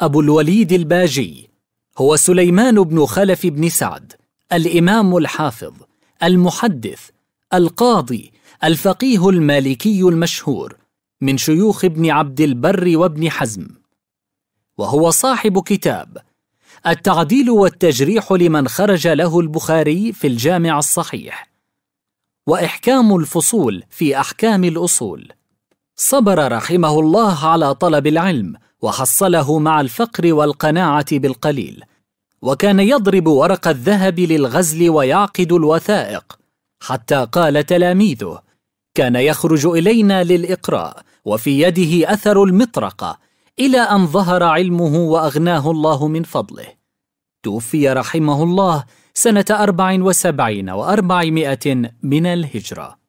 أبو الوليد الباجي هو سليمان بن خلف بن سعد الإمام الحافظ المحدث القاضي الفقيه المالكي المشهور من شيوخ ابن عبد البر وابن حزم وهو صاحب كتاب التعديل والتجريح لمن خرج له البخاري في الجامع الصحيح وإحكام الفصول في أحكام الأصول صبر رحمه الله على طلب العلم وحصله مع الفقر والقناعه بالقليل وكان يضرب ورق الذهب للغزل ويعقد الوثائق حتى قال تلاميذه كان يخرج الينا للاقراء وفي يده اثر المطرقه الى ان ظهر علمه واغناه الله من فضله توفي رحمه الله سنه اربع وسبعين واربعمائه من الهجره